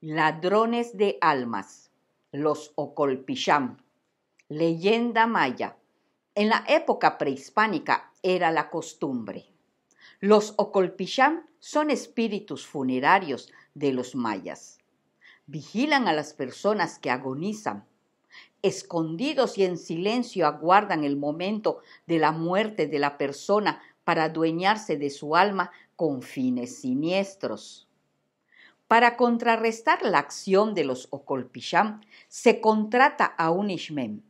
Ladrones de almas, los Ocolpicham, leyenda maya. En la época prehispánica era la costumbre. Los Ocolpicham son espíritus funerarios de los mayas. Vigilan a las personas que agonizan. Escondidos y en silencio aguardan el momento de la muerte de la persona para adueñarse de su alma con fines siniestros. Para contrarrestar la acción de los Okolpisham, se contrata a un ishmen.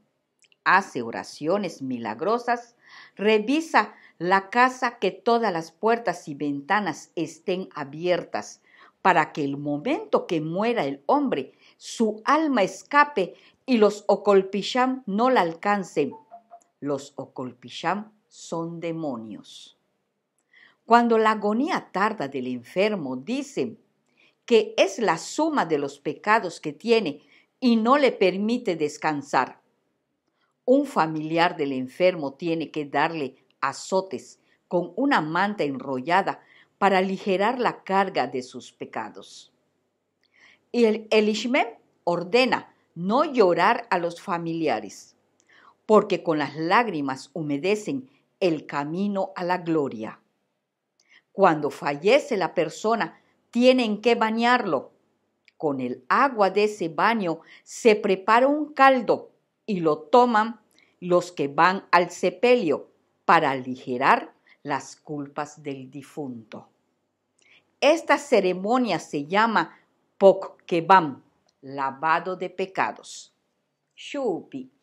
Hace oraciones milagrosas, revisa la casa que todas las puertas y ventanas estén abiertas, para que el momento que muera el hombre, su alma escape y los Okolpisham no la alcancen. Los Okolpisham son demonios. Cuando la agonía tarda del enfermo, dicen, que es la suma de los pecados que tiene y no le permite descansar. Un familiar del enfermo tiene que darle azotes con una manta enrollada para aligerar la carga de sus pecados. Y el, Elishmem ordena no llorar a los familiares, porque con las lágrimas humedecen el camino a la gloria. Cuando fallece la persona, tienen que bañarlo. Con el agua de ese baño se prepara un caldo y lo toman los que van al sepelio para aligerar las culpas del difunto. Esta ceremonia se llama Pokkebam, lavado de pecados. Shupi